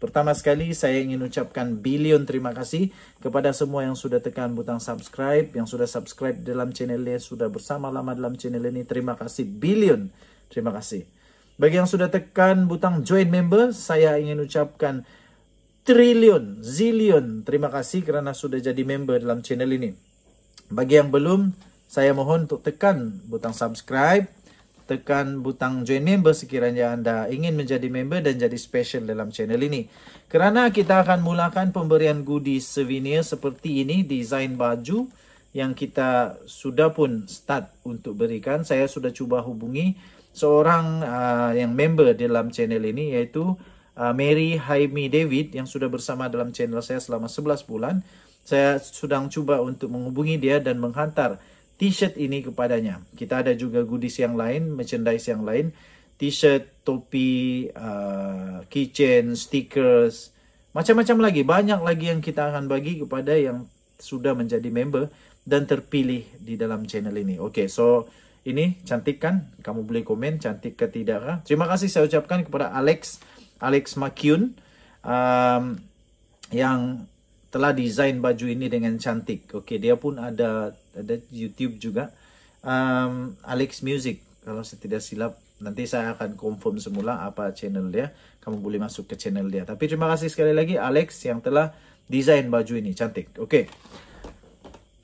Pertama sekali saya ingin ucapkan bilion terima kasih kepada semua yang sudah tekan butang subscribe, yang sudah subscribe dalam channel ini, sudah bersama lama dalam channel ini. Terima kasih bilion. Terima kasih. Bagi yang sudah tekan butang join member, saya ingin ucapkan triliun, zillion terima kasih kerana sudah jadi member dalam channel ini. Bagi yang belum, saya mohon untuk tekan butang subscribe, tekan butang join member sekiranya anda ingin menjadi member dan jadi special dalam channel ini. Kerana kita akan mulakan pemberian goodies souvenir seperti ini, desain baju yang kita sudah pun start untuk berikan. Saya sudah cuba hubungi seorang uh, yang member dalam channel ini yaitu uh, Mary Haimi David yang sudah bersama dalam channel saya selama 11 bulan. Saya sedang cuba untuk menghubungi dia dan menghantar t-shirt ini kepadanya. Kita ada juga goodies yang lain, merchandise yang lain. T-shirt, topi, uh, keychain, stickers. Macam-macam lagi. Banyak lagi yang kita akan bagi kepada yang sudah menjadi member dan terpilih di dalam channel ini. Okay, so ini cantik kan? Kamu boleh komen cantik ke tidak. Kah? Ha? Terima kasih saya ucapkan kepada Alex, Alex Makyun. Um, yang telah desain baju ini dengan cantik. Okay, dia pun ada ada YouTube juga um, Alex Music kalau saya tidak silap nanti saya akan confirm semula apa channel dia kamu boleh masuk ke channel dia tapi terima kasih sekali lagi Alex yang telah desain baju ini cantik oke okay.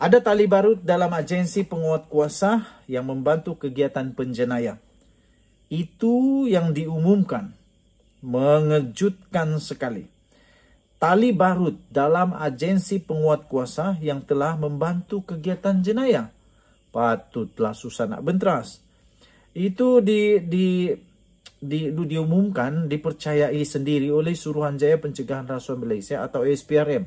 ada tali baru dalam agensi penguat kuasa yang membantu kegiatan penjenayah itu yang diumumkan mengejutkan sekali tali barut dalam agensi penguat kuasa yang telah membantu kegiatan jenayah. Patutlah susah nak bentras. Itu di, di, di, diumumkan, dipercayai sendiri oleh Suruhanjaya Pencegahan Rasuah Malaysia atau SPRM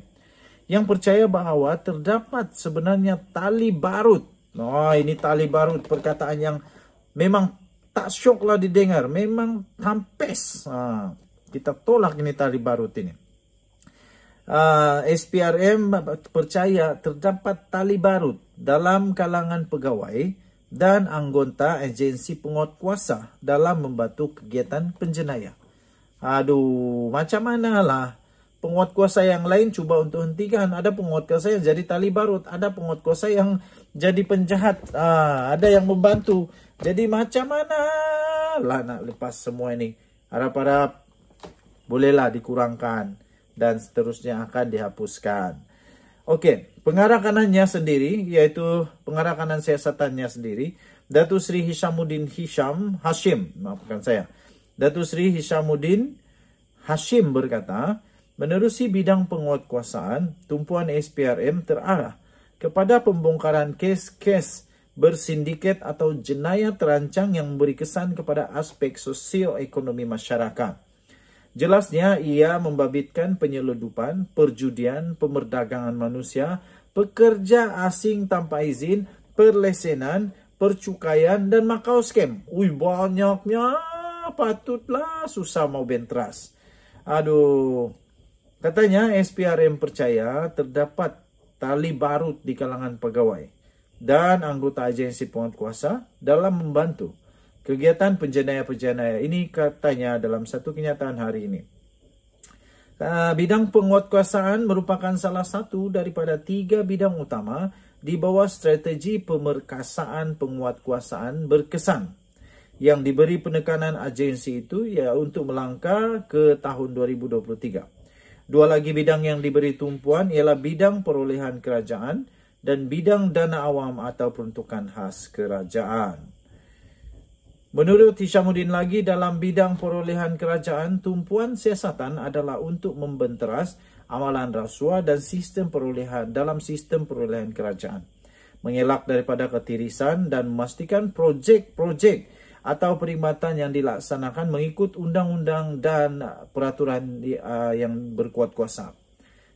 yang percaya bahawa terdapat sebenarnya tali barut. Oh, ini tali barut perkataan yang memang tak syoklah didengar. Memang tampes. Ha, kita tolak ini tali barut ini uh, ah, SPRM percaya terdapat tali barut dalam kalangan pegawai dan anggota agensi penguat kuasa dalam membantu kegiatan penjenayah. Aduh, macam mana lah? penguat kuasa yang lain cuba untuk hentikan. Ada penguat kuasa yang jadi tali barut, ada penguat kuasa yang jadi penjahat, ah, ada yang membantu. Jadi macam mana lah nak lepas semua ini? Harap-harap bolehlah dikurangkan dan seterusnya akan dihapuskan. Oke, pengarah kanannya sendiri, yaitu pengarah kanan siasatannya sendiri, Datu Sri Hishamuddin Hisham Hashim, maafkan saya. Datu Sri Hishamuddin Hashim berkata, menerusi bidang penguatkuasaan, tumpuan SPRM terarah kepada pembongkaran kes-kes bersindiket atau jenayah terancang yang beri kesan kepada aspek sosioekonomi masyarakat. Jelasnya ia membabitkan penyeludupan, perjudian, pemerdagangan manusia, pekerja asing tanpa izin, perlesenan, percukaian dan makau skem. Ui banyaknya patutlah susah mau bentras. Aduh. Katanya SPRM percaya terdapat tali barut di kalangan pegawai dan anggota agensi penguat kuasa dalam membantu kegiatan penjenayah-penjenayah ini katanya dalam satu kenyataan hari ini. Ah, bidang penguatkuasaan merupakan salah satu daripada tiga bidang utama di bawah strategi pemerkasaan penguatkuasaan berkesan yang diberi penekanan agensi itu ya untuk melangkah ke tahun 2023. Dua lagi bidang yang diberi tumpuan ialah bidang perolehan kerajaan dan bidang dana awam atau peruntukan khas kerajaan. Menurut Hishamuddin lagi dalam bidang perolehan kerajaan, tumpuan siasatan adalah untuk membenteras amalan rasuah dan sistem perolehan dalam sistem perolehan kerajaan. Mengelak daripada ketirisan dan memastikan projek-projek atau perkhidmatan yang dilaksanakan mengikut undang-undang dan peraturan uh, yang berkuat kuasa.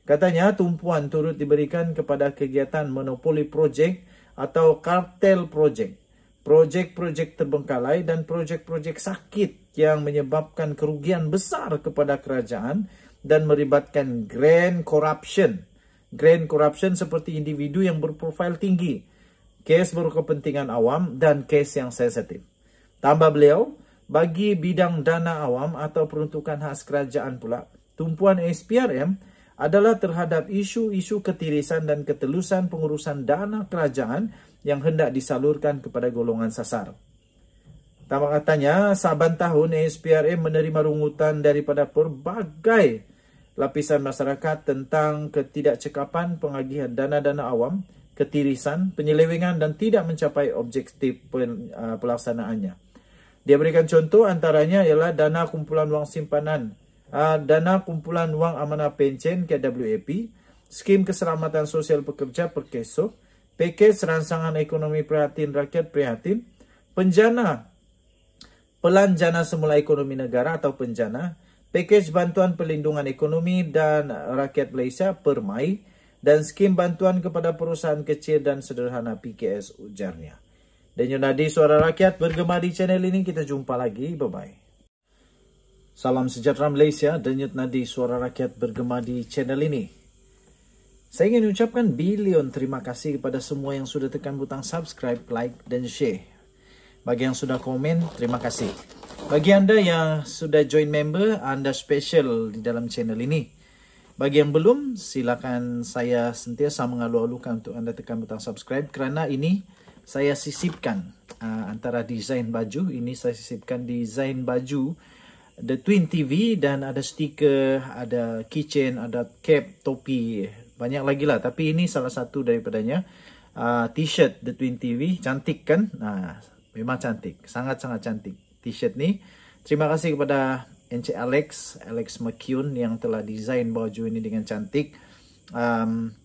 Katanya tumpuan turut diberikan kepada kegiatan monopoli projek atau kartel projek projek-projek terbengkalai dan projek-projek sakit yang menyebabkan kerugian besar kepada kerajaan dan meribatkan grand corruption. Grand corruption seperti individu yang berprofil tinggi, kes berkepentingan awam dan kes yang sensitif. Tambah beliau, bagi bidang dana awam atau peruntukan khas kerajaan pula, tumpuan SPRM adalah terhadap isu-isu ketirisan dan ketelusan pengurusan dana kerajaan yang hendak disalurkan kepada golongan sasar. Tambah katanya, saban tahun ASPRM menerima rungutan daripada pelbagai lapisan masyarakat tentang ketidakcekapan pengagihan dana-dana awam, ketirisan, penyelewengan dan tidak mencapai objektif uh, pelaksanaannya. Dia berikan contoh antaranya ialah dana kumpulan wang simpanan Ah, dana kumpulan wang amanah pencen KWAP, skim keselamatan sosial pekerja perkeso, pakej rangsangan ekonomi prihatin rakyat prihatin, penjana pelan jana semula ekonomi negara atau penjana, pakej bantuan pelindungan ekonomi dan rakyat Malaysia permai dan skim bantuan kepada perusahaan kecil dan sederhana PKS ujarnya. Dan Yunadi Suara Rakyat bergema di channel ini. Kita jumpa lagi. Bye-bye. Salam sejahtera Malaysia, denyut nadi suara rakyat bergema di channel ini. Saya ingin ucapkan bilion terima kasih kepada semua yang sudah tekan butang subscribe, like dan share. Bagi yang sudah komen, terima kasih. Bagi anda yang sudah join member, anda special di dalam channel ini. Bagi yang belum, silakan saya sentiasa mengalu-alukan untuk anda tekan butang subscribe kerana ini saya sisipkan uh, antara desain baju. Ini saya sisipkan desain baju baju the twin TV dan ada stiker, ada kitchen, ada cap, topi, banyak lagi lah. Tapi ini salah satu daripadanya. Uh, T-shirt the twin TV, cantik kan? Nah, memang cantik, sangat-sangat cantik T-shirt ni. Terima kasih kepada NC Alex, Alex McCune yang telah desain baju ini dengan cantik. Um,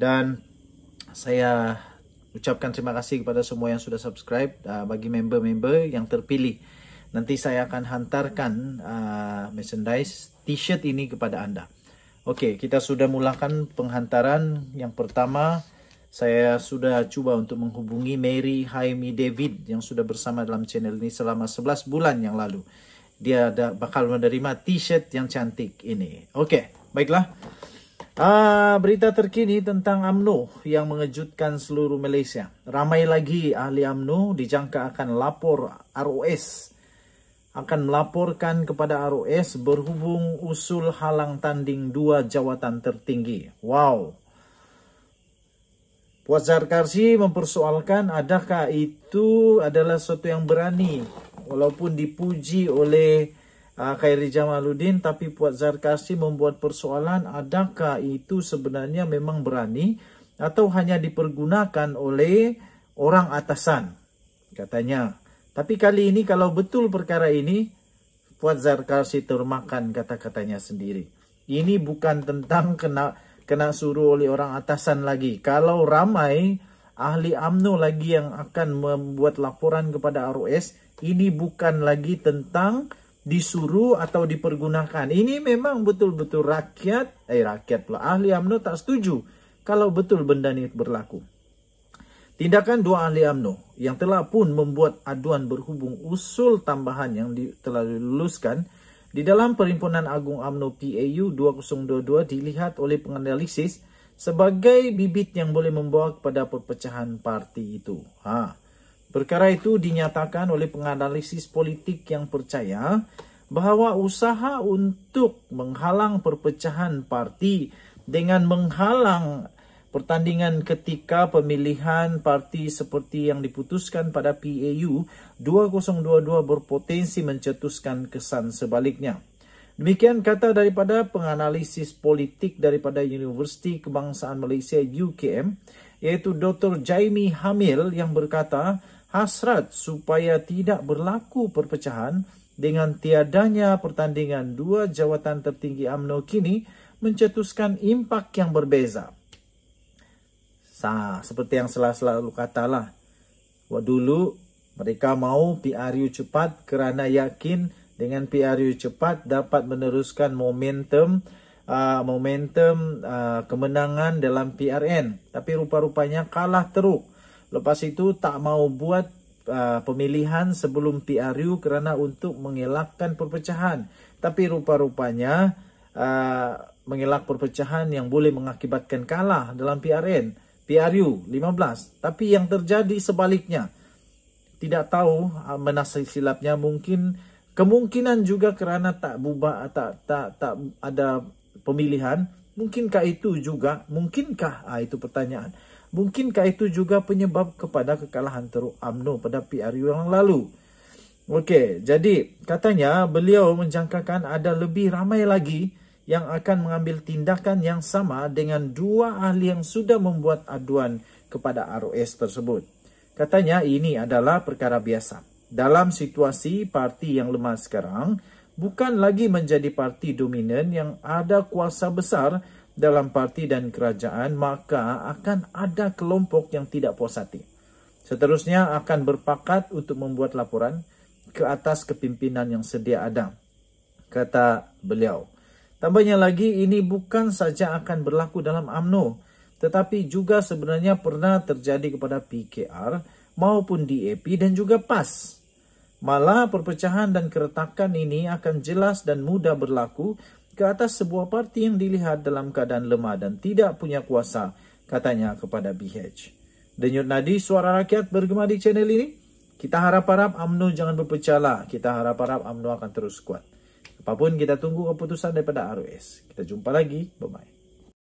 dan saya ucapkan terima kasih kepada semua yang sudah subscribe uh, bagi member-member yang terpilih nanti saya akan hantarkan uh, merchandise t-shirt ini kepada anda. Oke, okay, kita sudah mulakan penghantaran yang pertama. Saya sudah cuba untuk menghubungi Mary Haimi David yang sudah bersama dalam channel ini selama 11 bulan yang lalu. Dia ada, bakal menerima t-shirt yang cantik ini. Oke, okay, baiklah. Ah, berita terkini tentang AMNO yang mengejutkan seluruh Malaysia. Ramai lagi ahli AMNO dijangka akan lapor ROS akan melaporkan kepada ROS berhubung usul halang tanding dua jawatan tertinggi. Wow. Puas Zarkarsi mempersoalkan adakah itu adalah sesuatu yang berani. Walaupun dipuji oleh uh, Khairi Jamaluddin tapi Puas Zarkarsi membuat persoalan adakah itu sebenarnya memang berani atau hanya dipergunakan oleh orang atasan. Katanya. Tapi kali ini kalau betul perkara ini, Fuad Zarkarsi termakan kata-katanya sendiri. Ini bukan tentang kena kena suruh oleh orang atasan lagi. Kalau ramai ahli AMNO lagi yang akan membuat laporan kepada ROS, ini bukan lagi tentang disuruh atau dipergunakan. Ini memang betul-betul rakyat, eh rakyat pula, ahli AMNO tak setuju kalau betul benda ini berlaku. Tindakan dua ahli UMNO yang telah pun membuat aduan berhubung usul tambahan yang di, telah diluluskan di dalam Perhimpunan Agung UMNO PAU 2022 dilihat oleh penganalisis sebagai bibit yang boleh membawa kepada perpecahan parti itu. Ha. Perkara itu dinyatakan oleh penganalisis politik yang percaya bahawa usaha untuk menghalang perpecahan parti dengan menghalang pertandingan ketika pemilihan parti seperti yang diputuskan pada PAU 2022 berpotensi mencetuskan kesan sebaliknya. Demikian kata daripada penganalisis politik daripada Universiti Kebangsaan Malaysia UKM iaitu Dr. Jaime Hamil yang berkata hasrat supaya tidak berlaku perpecahan dengan tiadanya pertandingan dua jawatan tertinggi AMNO kini mencetuskan impak yang berbeza. Sah, seperti yang selalu-selalu katalah. Buat dulu, mereka mau PRU cepat kerana yakin dengan PRU cepat dapat meneruskan momentum uh, momentum uh, kemenangan dalam PRN. Tapi rupa-rupanya kalah teruk. Lepas itu tak mau buat uh, pemilihan sebelum PRU kerana untuk mengelakkan perpecahan. Tapi rupa-rupanya uh, mengelak perpecahan yang boleh mengakibatkan kalah dalam PRN. PRU 15 tapi yang terjadi sebaliknya tidak tahu ah, menasai silapnya mungkin kemungkinan juga kerana tak bubak tak tak tak ada pemilihan mungkinkah itu juga mungkinkah ah, itu pertanyaan mungkinkah itu juga penyebab kepada kekalahan teruk AMNO pada PRU yang lalu Okey, jadi katanya beliau menjangkakan ada lebih ramai lagi yang akan mengambil tindakan yang sama dengan dua ahli yang sudah membuat aduan kepada ROS tersebut. Katanya ini adalah perkara biasa. Dalam situasi parti yang lemah sekarang, bukan lagi menjadi parti dominan yang ada kuasa besar dalam parti dan kerajaan, maka akan ada kelompok yang tidak puas hati. Seterusnya akan berpakat untuk membuat laporan ke atas kepimpinan yang sedia ada, kata beliau. Tambahnya lagi ini bukan saja akan berlaku dalam AMNO tetapi juga sebenarnya pernah terjadi kepada PKR maupun DAP dan juga PAS. Malah perpecahan dan keretakan ini akan jelas dan mudah berlaku ke atas sebuah parti yang dilihat dalam keadaan lemah dan tidak punya kuasa, katanya kepada BH. Denyut nadi suara rakyat bergema di channel ini. Kita harap-harap UMNO jangan berpecah lah. Kita harap-harap UMNO akan terus kuat. Apapun kita tunggu keputusan daripada ROS. Kita jumpa lagi. Bye-bye.